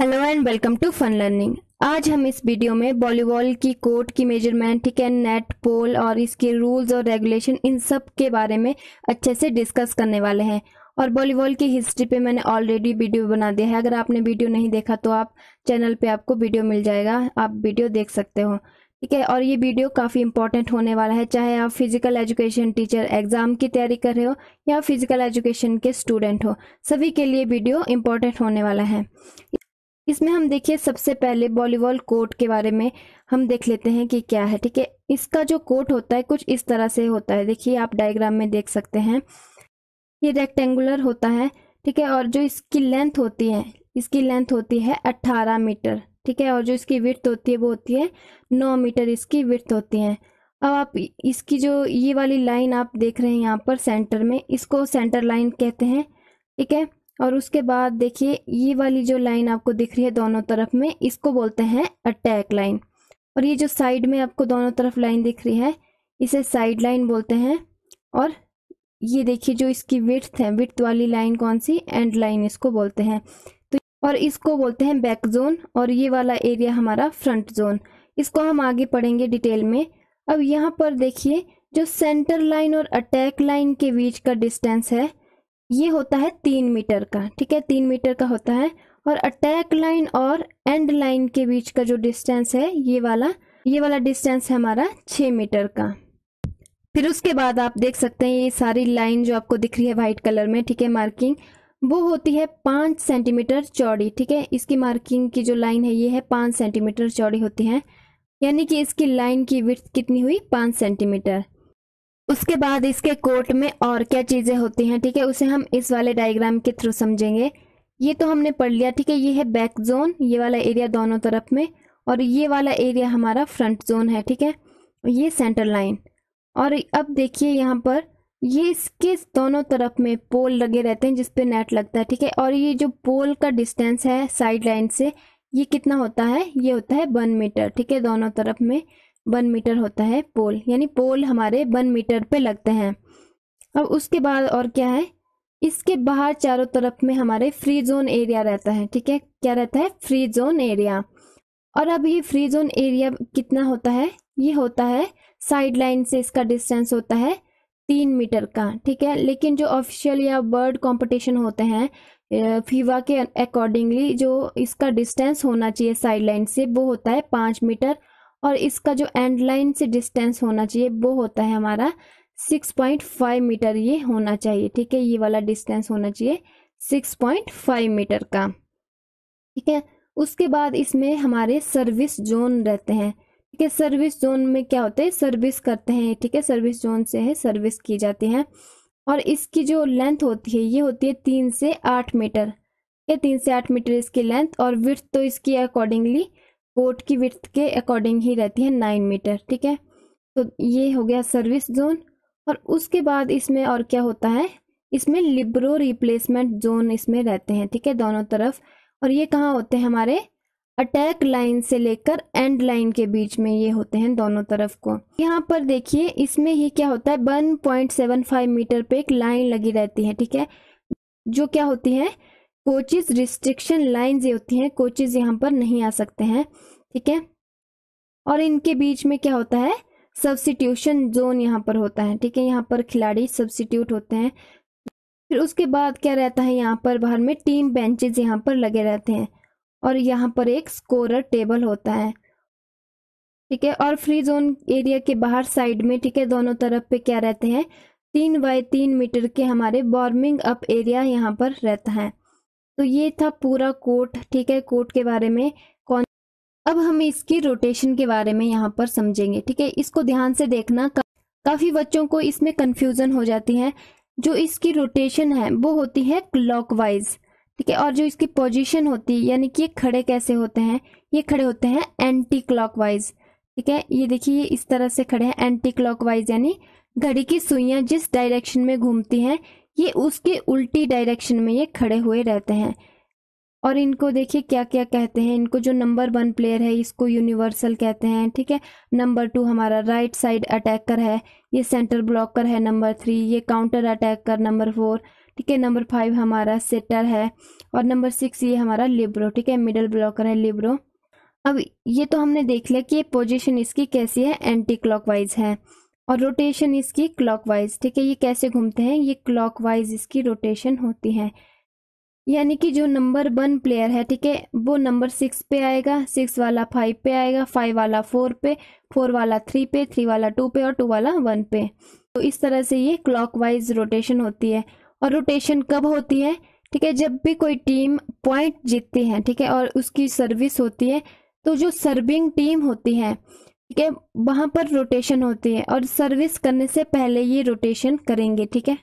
hello and welcome to fun learning आज हम इस वीडियो में वॉलीबॉल की कोर्ट की मेजरमेंट ठीक है नेट पोल और इसके रूल्स और रेगुलेशन इन सब के बारे में अच्छे से डिस्कस करने वाले हैं और वॉलीबॉल की हिस्ट्री पे मैंने ऑलरेडी वीडियो बना दिया है अगर आपने वीडियो नहीं देखा तो आप चैनल पे आपको वीडियो मिल जाएगा आप वीडियो देख सकते हो ठीक है और ये वीडियो काफ़ी इंपॉर्टेंट होने वाला है चाहे आप फिजिकल एजुकेशन टीचर एग्जाम की तैयारी कर रहे हो या फिजिकल एजुकेशन के स्टूडेंट हो सभी के लिए वीडियो इंपॉर्टेंट होने वाला है इसमें हम देखिए सबसे पहले बॉलीवॉल कोर्ट के बारे में हम देख लेते हैं कि क्या है ठीक है इसका जो कोर्ट होता है कुछ इस तरह से होता है देखिए आप डायग्राम में देख सकते हैं ये रेक्टेंगुलर होता है ठीक है और जो इसकी लेंथ होती है इसकी लेंथ होती है अट्ठारह मीटर ठीक है और जो इसकी विर्थ होती है वो होती है नौ मीटर इसकी विर्थ होती है अब आप इसकी जो ये वाली लाइन आप देख रहे हैं यहाँ पर सेंटर में इसको सेंटर लाइन कहते हैं ठीक है और उसके बाद देखिए ये वाली जो लाइन आपको दिख रही है दोनों तरफ में इसको बोलते हैं अटैक लाइन और ये जो साइड में आपको दोनों तरफ लाइन दिख रही है इसे साइड लाइन बोलते हैं और ये देखिए जो इसकी विथ है विथ वाली लाइन कौन सी एंड लाइन इसको बोलते हैं तो और इसको बोलते हैं बैक जोन और ये वाला एरिया हमारा फ्रंट जोन इसको हम आगे पढ़ेंगे डिटेल में अब यहाँ पर देखिए जो सेंटर लाइन और अटैक लाइन के बीच का डिस्टेंस है ये होता है तीन मीटर का ठीक है तीन मीटर का होता है और अटैक लाइन और एंड लाइन के बीच का जो डिस्टेंस है ये वाला ये वाला डिस्टेंस है हमारा छः मीटर का फिर उसके बाद आप देख सकते हैं ये सारी लाइन जो आपको दिख रही है वाइट कलर में ठीक है मार्किंग वो होती है पाँच सेंटीमीटर चौड़ी ठीक है इसकी मार्किंग की जो लाइन है ये है पाँच सेंटीमीटर चौड़ी होती है यानी कि इसकी लाइन की विर्थ कितनी हुई पाँच सेंटीमीटर उसके बाद इसके कोट में और क्या चीज़ें होती हैं ठीक है उसे हम इस वाले डायग्राम के थ्रू समझेंगे ये तो हमने पढ़ लिया ठीक है ये है बैक जोन ये वाला एरिया दोनों तरफ में और ये वाला एरिया हमारा फ्रंट जोन है ठीक है ये सेंटर लाइन और अब देखिए यहाँ पर ये इसके दोनों तरफ में पोल लगे रहते हैं जिसपे नेट लगता है ठीक है और ये जो पोल का डिस्टेंस है साइड लाइन से ये कितना होता है ये होता है वन मीटर ठीक है दोनों तरफ में वन मीटर होता है पोल यानी पोल हमारे वन मीटर पे लगते हैं अब उसके बाद और क्या है इसके बाहर चारों तरफ में हमारे फ्री जोन एरिया रहता है ठीक है क्या रहता है फ्री जोन एरिया और अब ये फ्री जोन एरिया कितना होता है ये होता है साइड लाइन से इसका डिस्टेंस होता है तीन मीटर का ठीक है लेकिन जो ऑफिशियल या बर्ड कंपटीशन होते हैं फीवा के अकॉर्डिंगली जो इसका डिस्टेंस होना चाहिए साइड लाइन से वो होता है पाँच मीटर और इसका जो एंड लाइन से डिस्टेंस होना चाहिए वो होता है हमारा 6.5 मीटर ये होना चाहिए ठीक है ये वाला डिस्टेंस होना चाहिए 6.5 मीटर का ठीक है उसके बाद इसमें हमारे सर्विस जोन रहते हैं ठीक है सर्विस जोन में क्या होता है सर्विस करते हैं ठीक है सर्विस जोन से है सर्विस की जाती है और इसकी जो लेंथ होती है ये होती है तीन से आठ मीटर ठीक है तीन से आठ मीटर इसकी लेंथ और विर्थ तो इसकी अकॉर्डिंगली कोर्ट की विथ के अकॉर्डिंग ही रहती है नाइन मीटर ठीक है तो ये हो गया सर्विस जोन और उसके बाद इसमें और क्या होता है इसमें लिब्रो रिप्लेसमेंट जोन इसमें रहते हैं ठीक है दोनों तरफ और ये कहाँ होते हैं हमारे अटैक लाइन से लेकर एंड लाइन के बीच में ये होते हैं दोनों तरफ को यहाँ पर देखिए इसमें ही क्या होता है 1.75 मीटर पे एक लाइन लगी रहती है ठीक है जो क्या होती है कोचेज रिस्ट्रिक्शन लाइन ये होती हैं कोचेज यहाँ पर नहीं आ सकते हैं ठीक है और इनके बीच में क्या होता है सब्सिट्यूशन जोन यहाँ पर होता है ठीक है यहाँ पर खिलाड़ी सब्सिट्यूट होते हैं फिर उसके बाद क्या रहता है यहाँ पर बाहर में टीम बेंचेज यहाँ पर लगे रहते हैं और यहाँ पर एक स्कोरर टेबल होता है ठीक है और फ्री जोन एरिया के बाहर साइड में ठीक है दोनों तरफ पे क्या रहते हैं तीन बाय तीन मीटर के हमारे वार्मिंग अप एरिया यहाँ पर रहता है तो ये था पूरा कोट ठीक है कोट के बारे में कौन अब हम इसकी रोटेशन के बारे में यहाँ पर समझेंगे ठीक है इसको ध्यान से देखना का, काफी बच्चों को इसमें कंफ्यूजन हो जाती है जो इसकी रोटेशन है वो होती है क्लॉकवाइज ठीक है और जो इसकी पोजीशन होती है यानी कि ये खड़े कैसे होते हैं ये खड़े होते हैं एंटी क्लॉकवाइज ठीक है ये देखिए इस तरह से खड़े हैं एंटी क्लॉकवाइज यानी घड़ी की सुइयां जिस डायरेक्शन में घूमती हैं ये उसके उल्टी डायरेक्शन में ये खड़े हुए रहते हैं और इनको देखिए क्या क्या कहते हैं इनको जो नंबर वन प्लेयर है इसको यूनिवर्सल कहते हैं ठीक है नंबर टू हमारा राइट साइड अटैकर है ये सेंटर ब्लॉकर है नंबर थ्री ये काउंटर अटैकर नंबर फोर ठीक है नंबर फाइव हमारा सेटर है और नंबर सिक्स ये हमारा लिब्रो ठीक है मिडल ब्लॉकर है लिब्रो अब ये तो हमने देख लिया कि पोजिशन इसकी कैसी है एंटी क्लॉक है और रोटेशन इसकी क्लॉकवाइज ठीक है ये कैसे घूमते हैं ये क्लॉकवाइज इसकी रोटेशन होती है यानी कि जो नंबर वन प्लेयर है ठीक है वो नंबर सिक्स पे आएगा सिक्स वाला फाइव पे आएगा फाइव वाला फोर पे फोर वाला थ्री पे थ्री वाला टू पे और टू वाला वन पे तो इस तरह से ये क्लॉकवाइज रोटेशन होती है और रोटेशन कब होती है ठीक है जब भी कोई टीम पॉइंट जीतती है ठीक है और उसकी सर्विस होती है तो जो सर्विंग टीम होती है ठीक है वहां पर रोटेशन होती है और सर्विस करने से पहले ये रोटेशन करेंगे ठीक है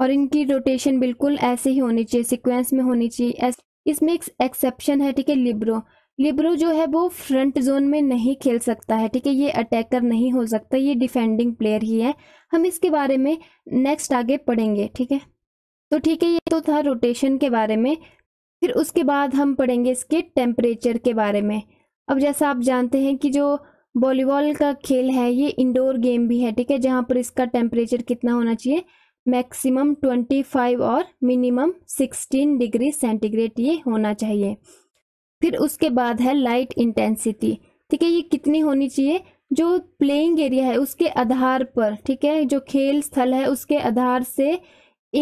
और इनकी रोटेशन बिल्कुल ऐसे ही होनी चाहिए सिक्वेंस में होनी चाहिए इसमें एक एक्सेप्शन है ठीक है लिब्रो लिब्रो जो है वो फ्रंट जोन में नहीं खेल सकता है ठीक है ये अटैकर नहीं हो सकता ये डिफेंडिंग प्लेयर ही है हम इसके बारे में नेक्स्ट आगे पढ़ेंगे ठीक है तो ठीक है ये तो था रोटेशन के बारे में फिर उसके बाद हम पढ़ेंगे इसके टेम्परेचर के बारे में अब जैसा आप जानते हैं कि जो वॉलीबॉल का खेल है ये इंडोर गेम भी है ठीक है जहाँ पर इसका टेम्परेचर कितना होना चाहिए मैक्सिमम 25 और मिनिमम 16 डिग्री सेंटीग्रेड ये होना चाहिए फिर उसके बाद है लाइट इंटेंसिटी ठीक है ये कितनी होनी चाहिए जो प्लेइंग एरिया है उसके आधार पर ठीक है जो खेल स्थल है उसके आधार से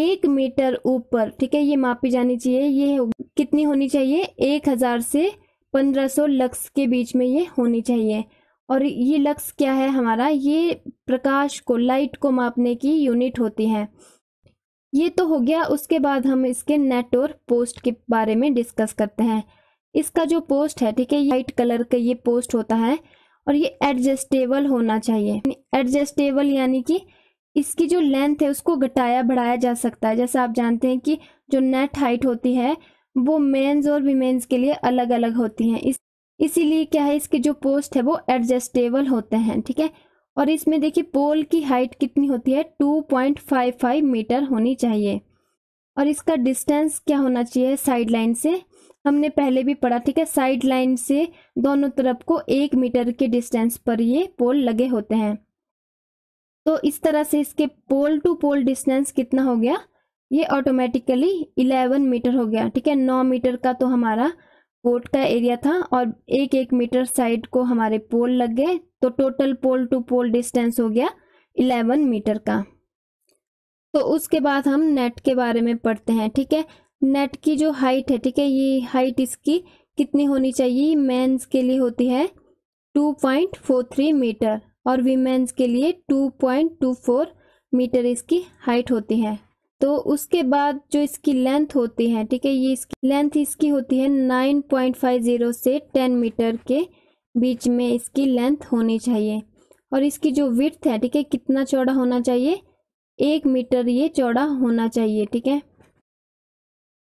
एक मीटर ऊपर ठीक है ये मापी जानी चाहिए ये कितनी होनी चाहिए एक हजार से पंद्रह सौ लक्स के बीच में ये होनी चाहिए और ये लक्स क्या है हमारा ये प्रकाश को लाइट को मापने की यूनिट होती है ये तो हो गया उसके बाद हम इसके नेट और पोस्ट के बारे में डिस्कस करते हैं इसका जो पोस्ट है ठीक है वाइट कलर का ये पोस्ट होता है और ये एडजस्टेबल होना चाहिए एडजस्टेबल यानी कि इसकी जो लेंथ है उसको घटाया बढ़ाया जा सकता है जैसे आप जानते हैं कि जो नेट हाइट होती है वो मेन्स और विमेन्स के लिए अलग अलग होती हैं इस इसीलिए क्या है इसके जो पोस्ट है वो एडजस्टेबल होते हैं ठीक है और इसमें देखिए पोल की हाइट कितनी होती है 2.55 मीटर होनी चाहिए और इसका डिस्टेंस क्या होना चाहिए साइड लाइन से हमने पहले भी पढ़ा ठीक है साइड लाइन से दोनों तरफ को एक मीटर के डिस्टेंस पर ये पोल लगे होते हैं तो इस तरह से इसके पोल टू पोल डिस्टेंस कितना हो गया ये ऑटोमेटिकली 11 मीटर हो गया ठीक है 9 मीटर का तो हमारा कोर्ट का एरिया था और एक एक मीटर साइड को हमारे पोल लग गए तो total pole to pole distance हो गया इलेवन मीटर का तो उसके बाद हम नेट के बारे में पढ़ते हैं ठीक है नेट की जो हाइट है ठीक है ये हाइट इसकी कितनी होनी चाहिए मेंस के लिए होती है 2.43 मीटर और वीमेंस के लिए 2.24 मीटर इसकी हाइट होती है तो उसके बाद जो इसकी लेंथ होती है ठीक है ये इसकी लेंथ इसकी होती है 9.50 से 10 मीटर के बीच में इसकी लेंथ होनी चाहिए और इसकी जो विर्थ है ठीक है कितना चौड़ा होना चाहिए एक मीटर ये चौड़ा होना चाहिए ठीक है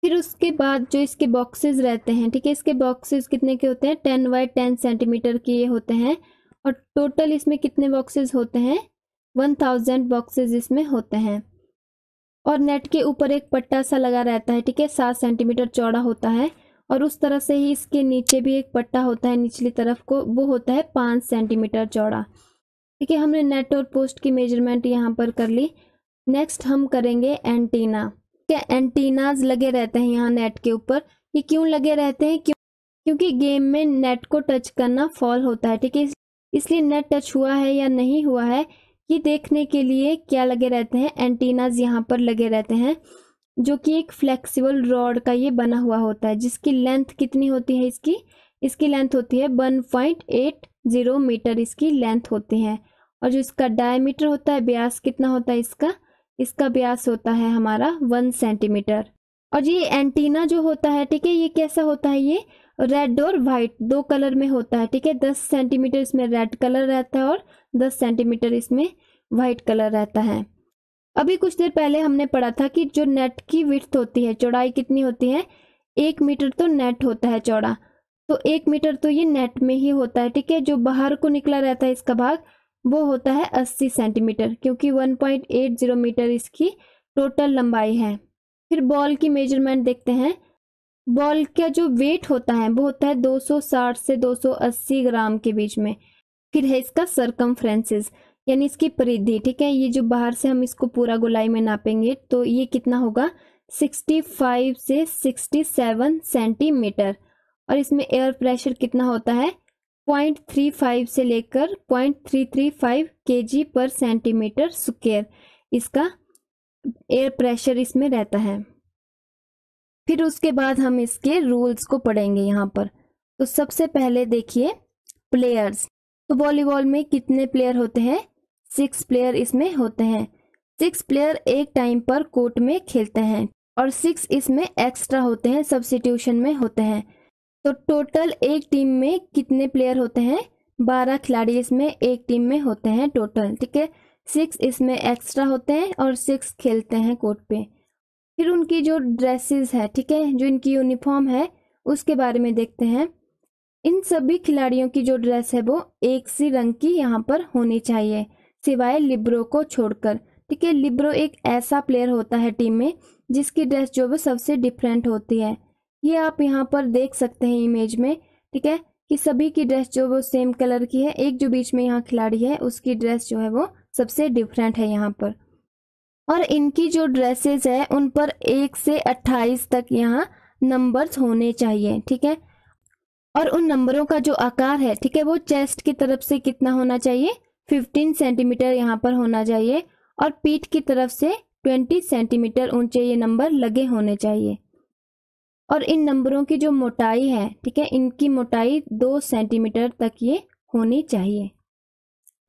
फिर उसके बाद जो इसके बॉक्सेस रहते हैं ठीक है इसके बॉक्सेस कितने के होते हैं टेन बाई टेन सेंटीमीटर के ये होते हैं और टोटल इसमें कितने बॉक्सेस होते हैं वन थाउजेंड बॉक्सेज इसमें होते हैं और नेट के ऊपर एक पट्टा सा लगा रहता है ठीक है सात सेंटीमीटर चौड़ा होता है और उस तरह से ही इसके नीचे भी एक पट्टा होता है निचली तरफ को वो होता है पाँच सेंटीमीटर चौड़ा ठीक है हमने नेट और पोस्ट की मेजरमेंट यहाँ पर कर ली नेक्स्ट हम करेंगे एंटीना ठीक है एंटीनाज लगे रहते हैं यहाँ नेट के ऊपर ये क्यों लगे रहते हैं क्यों क्योंकि गेम में नेट को टच करना फॉल होता है ठीक है इसलिए नेट टच हुआ है या नहीं हुआ है ये देखने के लिए क्या लगे रहते हैं एंटीनाज यहाँ पर लगे रहते हैं जो कि एक फ्लेक्सिबल रॉड का ये बना हुआ होता है जिसकी लेंथ कितनी होती है इसकी इसकी लेंथ होती है one point eight zero metre इसकी लेंथ होती है और जो इसका डायमीटर होता है ब्यास कितना होता है इसका इसका ब्यास होता है हमारा वन सेंटीमीटर और ये एंटीना जो होता है ठीक है ये कैसा होता है ये रेड और वाइट दो कलर में होता है ठीक है दस सेंटीमीटर इसमें रेड कलर रहता है और दस सेंटीमीटर इसमें वाइट कलर रहता है अभी कुछ देर पहले हमने पढ़ा था कि जो नेट की विथ होती है चौड़ाई कितनी होती है एक मीटर तो नेट होता है चौड़ा तो एक मीटर तो ये नेट में ही होता है ठीक है जो बाहर को निकला रहता है इसका भाग वो होता है 80 सेंटीमीटर क्योंकि 1.80 मीटर इसकी टोटल लंबाई है फिर बॉल की मेजरमेंट देखते हैं बॉल का जो वेट होता है वो होता है 260 से 280 ग्राम के बीच में फिर है इसका सरकम यानी इसकी परिधि ठीक है ये जो बाहर से हम इसको पूरा गोलाई में नापेंगे तो ये कितना होगा 65 से 67 सेंटीमीटर और इसमें एयर प्रेशर कितना होता है 0.35 से लेकर 0.335 थ्री पर सेंटीमीटर स्क्वेयर इसका एयर प्रेशर इसमें रहता है फिर उसके बाद हम इसके रूल्स को पढ़ेंगे यहाँ पर तो सबसे पहले देखिए प्लेयर्स तो वॉलीबॉल में कितने प्लेयर होते हैं सिक्स प्लेयर इसमें होते हैं सिक्स प्लेयर एक टाइम पर कोर्ट में खेलते हैं और सिक्स इसमें एक्स्ट्रा होते हैं सब्सिट्यूशन में होते हैं तो टोटल एक टीम में कितने प्लेयर होते हैं बारह खिलाड़ी इसमें एक टीम में होते हैं टोटल ठीक है सिक्स इसमें एक्स्ट्रा होते हैं और सिक्स खेलते हैं कोर्ट पे फिर उनकी जो ड्रेसेस है ठीक है जो इनकी यूनिफॉर्म है उसके बारे में देखते हैं इन सभी खिलाड़ियों की जो ड्रेस है वो एक सी रंग की यहाँ पर होनी चाहिए सिवाय लिब्रो को छोड़कर ठीक है लिब्रो एक ऐसा प्लेयर होता है टीम में जिसकी ड्रेस जो है सबसे डिफरेंट होती है ये आप यहाँ पर देख सकते हैं इमेज में ठीक है कि सभी की ड्रेस जो वो सेम कलर की है एक जो बीच में यहाँ खिलाड़ी है उसकी ड्रेस जो है वो सबसे डिफरेंट है यहाँ पर और इनकी जो ड्रेसेस है उन पर एक से अट्ठाईस तक यहाँ नंबर्स होने चाहिए ठीक है और उन नंबरों का जो आकार है ठीक है वो चेस्ट की तरफ से कितना होना चाहिए 15 सेंटीमीटर यहाँ पर होना चाहिए और पीठ की तरफ से 20 सेंटीमीटर ऊंचे ये नंबर लगे होने चाहिए और इन नंबरों की जो मोटाई है ठीक है इनकी मोटाई दो सेंटीमीटर तक ये होनी चाहिए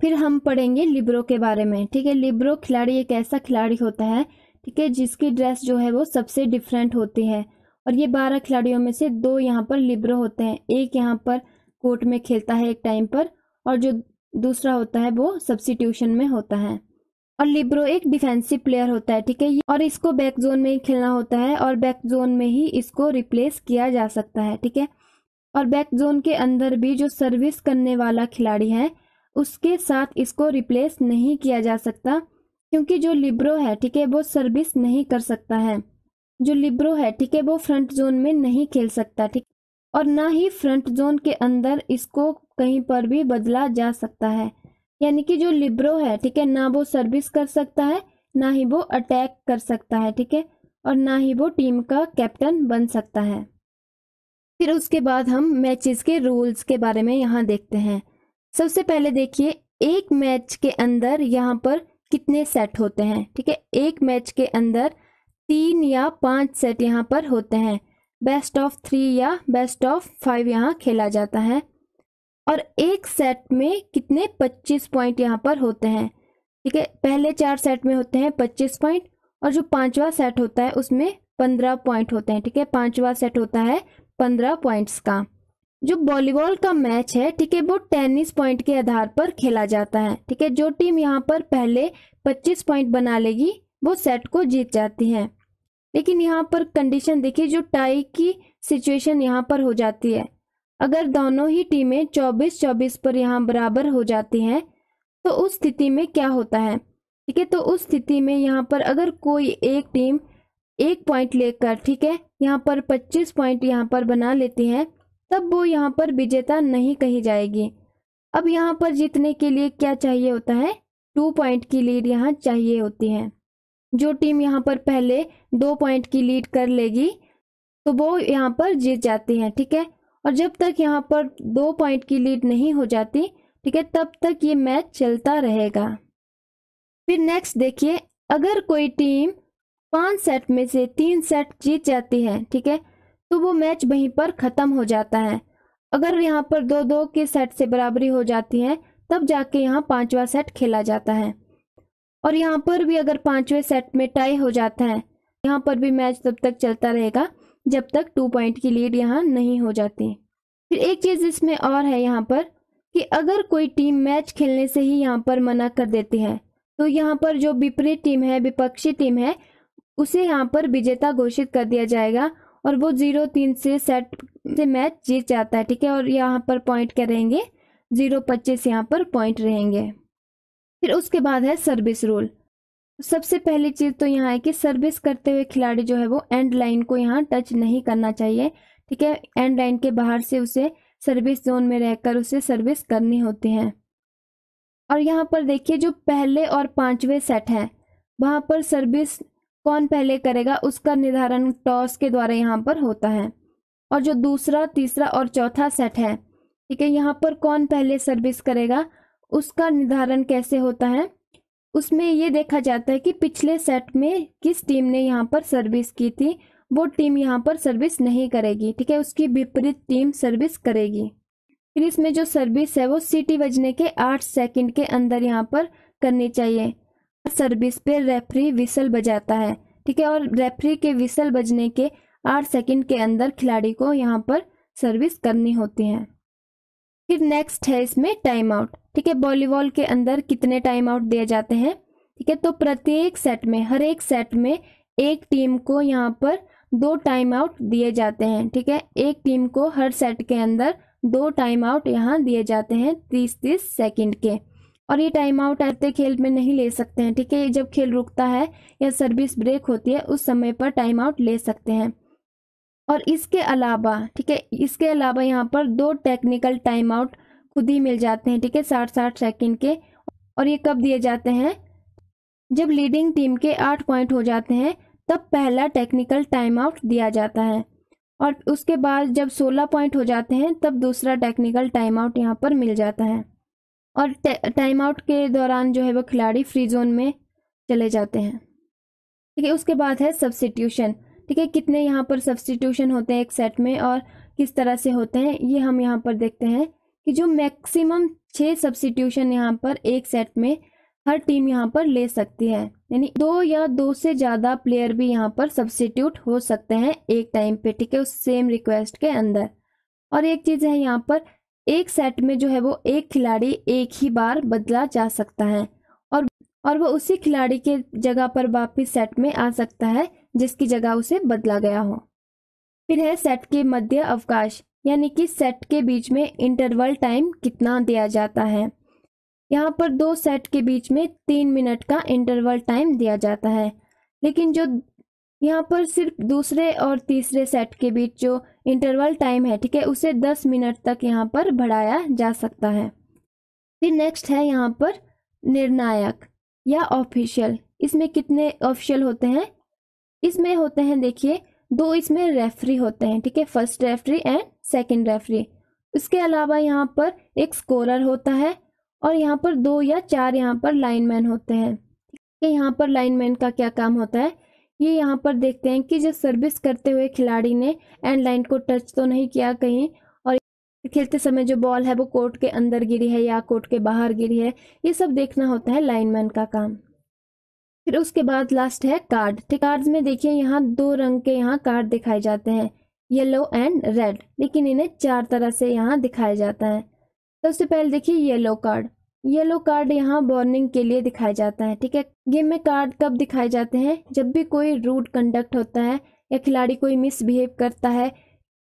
फिर हम पढ़ेंगे लिब्रो के बारे में ठीक है लिब्रो खिलाड़ी एक ऐसा खिलाड़ी होता है ठीक है जिसकी ड्रेस जो है वो सबसे डिफरेंट होती है और ये बारह खिलाड़ियों में से दो यहाँ पर लिब्रो होते हैं एक यहाँ पर कोर्ट में खेलता है एक टाइम पर और जो दूसरा होता है वो सब्सिट्यूशन में होता है और लिब्रो एक डिफेंसिव प्लेयर होता है ठीक है और इसको बैक जोन में ही खेलना होता है और बैक जोन में ही इसको रिप्लेस किया जा सकता है ठीक है और बैक जोन के अंदर भी जो सर्विस करने वाला खिलाड़ी है उसके साथ इसको रिप्लेस नहीं किया जा सकता क्योंकि जो लिब्रो है ठीक है वो सर्विस नहीं कर सकता है जो लिब्रो है ठीक है वो फ्रंट जोन में नहीं खेल सकता ठीक और ना ही फ्रंट जोन के अंदर इसको कहीं पर भी बदला जा सकता है यानी कि जो लिब्रो है ठीक है ना वो सर्विस कर सकता है ना ही वो अटैक कर सकता है ठीक है और ना ही वो टीम का कैप्टन बन सकता है फिर उसके बाद हम मैचेस के रूल्स के बारे में यहाँ देखते हैं सबसे पहले देखिए एक मैच के अंदर यहाँ पर कितने सेट होते हैं ठीक है एक मैच के अंदर तीन या पांच सेट यहाँ पर होते हैं बेस्ट ऑफ थ्री या बेस्ट ऑफ फाइव यहाँ खेला जाता है और एक सेट में कितने पच्चीस पॉइंट यहाँ पर होते हैं ठीक है पहले चार सेट में होते हैं पच्चीस पॉइंट और जो पांचवा सेट होता है उसमें पंद्रह पॉइंट होते हैं ठीक है पांचवा सेट होता है पंद्रह पॉइंट्स का जो वॉलीबॉल का मैच है ठीक है वो टेनिस पॉइंट के आधार पर खेला जाता है ठीक है जो टीम यहाँ पर पहले 25 पॉइंट बना लेगी वो सेट को जीत जाती है लेकिन यहाँ पर कंडीशन देखिए जो टाई की सिचुएशन यहाँ पर हो जाती है अगर दोनों ही टीमें 24-24 पर यहाँ बराबर हो जाती हैं तो उस स्थिति में क्या होता है ठीक है तो उस स्थिति में यहाँ पर अगर कोई एक टीम एक पॉइंट लेकर ठीक है यहाँ पर 25 पॉइंट यहाँ पर बना लेती हैं तब वो यहाँ पर विजेता नहीं कही जाएगी अब यहाँ पर जीतने के लिए क्या चाहिए होता है टू पॉइंट की लीड यहाँ चाहिए होती है जो टीम यहाँ पर पहले दो पॉइंट की लीड कर लेगी तो वो यहाँ पर जीत जाती है ठीक है और जब तक यहाँ पर दो पॉइंट की लीड नहीं हो जाती ठीक है तब तक ये मैच चलता रहेगा फिर नेक्स्ट देखिए अगर कोई टीम पांच सेट में से तीन सेट जीत जाती है ठीक है तो वो मैच वहीं पर ख़त्म हो जाता है अगर यहाँ पर दो दो के सेट से बराबरी हो जाती है तब जाके यहाँ पांचवा सेट खेला जाता है और यहाँ पर भी अगर पांचवें सेट में टाई हो जाता है यहाँ पर भी मैच तब तक चलता रहेगा जब तक टू पॉइंट की लीड यहाँ नहीं हो जाती फिर एक चीज़ इसमें और है यहाँ पर कि अगर कोई टीम मैच खेलने से ही यहाँ पर मना कर देती है तो यहाँ पर जो विपरीत टीम है विपक्षी टीम है उसे यहाँ पर विजेता घोषित कर दिया जाएगा और वो जीरो तीन से सेट से मैच जीत जाता है ठीक है और यहाँ पर पॉइंट क्या रहेंगे जीरो पच्चीस यहाँ पर पॉइंट रहेंगे फिर उसके बाद है सर्विस रूल सबसे पहली चीज़ तो यहाँ है कि सर्विस करते हुए खिलाड़ी जो है वो एंड लाइन को यहाँ टच नहीं करना चाहिए ठीक है एंड लाइन के बाहर से उसे सर्विस जोन में रहकर उसे सर्विस करनी होती है और यहाँ पर देखिए जो पहले और पांचवें सेट हैं वहाँ पर सर्विस कौन पहले करेगा उसका निर्धारण टॉस के द्वारा यहाँ पर होता है और जो दूसरा तीसरा और चौथा सेट है ठीक है यहाँ पर कौन पहले सर्विस करेगा उसका निर्धारण कैसे होता है उसमें ये देखा जाता है कि पिछले सेट में किस टीम ने यहाँ पर सर्विस की थी वो टीम यहाँ पर सर्विस नहीं करेगी ठीक है उसकी विपरीत टीम सर्विस करेगी फिर इसमें जो सर्विस है वो सीटी बजने के आठ सेकंड के अंदर यहाँ पर करनी चाहिए सर्विस पे रेफरी विसल बजाता है ठीक है और रेफरी के विसल बजने के आठ सेकंड के अंदर खिलाड़ी को यहाँ पर सर्विस करनी होती है फिर नेक्स्ट है इसमें टाइम आउट ठीक है वॉलीबॉल के अंदर कितने टाइम आउट दिए जाते हैं ठीक है तो प्रत्येक सेट में हर एक सेट में एक टीम को यहाँ पर दो टाइम आउट दिए जाते हैं ठीक है एक टीम को हर सेट के अंदर दो टाइम आउट यहाँ दिए जाते हैं तीस तीस सेकंड के और ये टाइम आउट आते खेल में नहीं ले सकते हैं ठीक है जब खेल रुकता है या सर्विस ब्रेक होती है उस समय पर टाइम आउट ले सकते हैं और इसके अलावा ठीक है इसके अलावा यहाँ पर दो टेक्निकल टाइम आउट खुद ही मिल जाते हैं ठीक है साठ साठ सेकेंड के और ये कब दिए जाते हैं जब लीडिंग टीम के आठ पॉइंट हो जाते हैं तब पहला टेक्निकल टाइम आउट दिया जाता है और उसके बाद जब सोलह पॉइंट हो जाते हैं तब दूसरा टेक्निकल टाइम आउट यहाँ पर मिल जाता है और टाइम आउट के दौरान जो है वो खिलाड़ी फ्री जोन में चले जाते हैं ठीक है उसके बाद है सब्सटीट्यूशन ठीक है कितने यहाँ पर सब्सटीट्यूशन होते हैं एक सेट में और किस तरह से होते हैं ये हम यहाँ पर देखते हैं कि जो मैक्सिमम छः सब्सटीट्यूशन यहाँ पर एक सेट में हर टीम यहाँ पर ले सकती है यानी दो या दो से ज़्यादा प्लेयर भी यहाँ पर सब्सटीट्यूट हो सकते हैं एक टाइम पे ठीक है उस सेम रिक्वेस्ट के अंदर और एक चीज़ है यहाँ पर एक सेट में जो है वो एक खिलाड़ी एक ही बार बदला जा सकता है और और वो उसी खिलाड़ी के जगह पर वापिस सेट में आ सकता है जिसकी जगह उसे बदला गया हो फिर है सेट के मध्य अवकाश यानी कि सेट के बीच में इंटरवल टाइम कितना दिया जाता है यहाँ पर दो सेट के बीच में तीन मिनट का इंटरवल टाइम दिया जाता है लेकिन जो यहाँ पर सिर्फ दूसरे और तीसरे सेट के बीच जो इंटरवल टाइम है ठीक है उसे 10 मिनट तक यहाँ पर बढ़ाया जा सकता है फिर नेक्स्ट है यहाँ पर निर्णायक या ऑफिशियल इसमें कितने ऑफिशियल होते हैं इसमें होते हैं देखिए दो इसमें रेफरी होते हैं ठीक है first referee and second referee उसके अलावा यहाँ पर एक स्कोरर होता है और यहाँ पर दो या चार यहाँ पर लाइनमैन होते हैं ठीक है यहाँ पर लाइनमैन का क्या काम होता है ये यहाँ पर देखते हैं कि जो सर्विस करते हुए खिलाड़ी ने एंड लाइन को टच तो नहीं किया कहीं और खेलते समय जो बॉल है वो कोर्ट के अंदर गिरी है या कोर्ट के बाहर गिरी है ये सब देखना होता है लाइनमैन का काम फिर उसके बाद लास्ट है कार्ड ठीक कार्ड में देखिए यहाँ दो रंग के यहाँ कार्ड दिखाए जाते हैं येलो एंड रेड लेकिन इन्हें चार तरह से यहाँ दिखाया जाता है सबसे तो पहले देखिए येलो कार्ड येलो कार्ड यहाँ वार्निंग के लिए दिखाया जाता है ठीक है गेम में कार्ड कब दिखाए जाते हैं जब भी कोई रूड कंडक्ट होता है या खिलाड़ी कोई मिसबिहेव करता है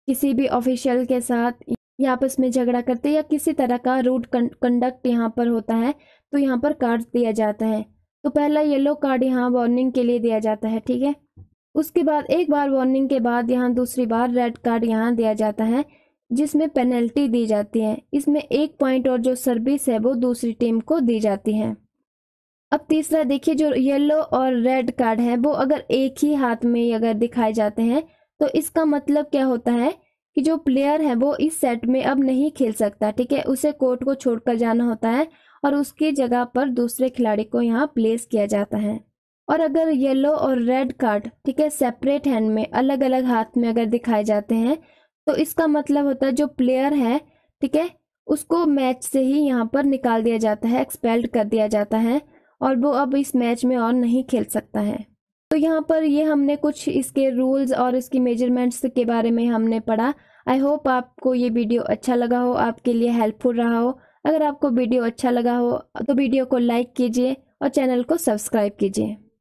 किसी भी ऑफिशियल के साथ या आपस में झगड़ा करते या किसी तरह का रूड कंडक्ट यहाँ पर होता है तो यहाँ पर कार्ड दिया जाता है तो पहला येलो कार्ड यहाँ वार्निंग के लिए दिया जाता है ठीक है उसके बाद एक बार वार्निंग के बाद यहाँ दूसरी बार रेड कार्ड यहाँ दिया जाता है जिसमें पेनल्टी दी जाती है इसमें एक पॉइंट और जो सर्विस है वो दूसरी टीम को दी जाती है अब तीसरा देखिए जो येलो और रेड कार्ड है वो अगर एक ही हाथ में अगर दिखाए जाते हैं तो इसका मतलब क्या होता है कि जो प्लेयर है वो इस सेट में अब नहीं खेल सकता ठीक है उसे कोर्ट को छोड़कर जाना होता है और उसकी जगह पर दूसरे खिलाड़ी को यहाँ प्लेस किया जाता है और अगर येलो और रेड कार्ड ठीक है सेपरेट हैंड में अलग अलग हाथ में अगर दिखाए जाते हैं तो इसका मतलब होता है जो प्लेयर है ठीक है उसको मैच से ही यहाँ पर निकाल दिया जाता है एक्सपेल्ड कर दिया जाता है और वो अब इस मैच में और नहीं खेल सकता है तो यहाँ पर ये हमने कुछ इसके रूल्स और इसकी मेजरमेंट्स के बारे में हमने पढ़ा आई होप आपको ये वीडियो अच्छा लगा हो आपके लिए हेल्पफुल रहा हो अगर आपको वीडियो अच्छा लगा हो तो वीडियो को लाइक कीजिए और चैनल को सब्सक्राइब कीजिए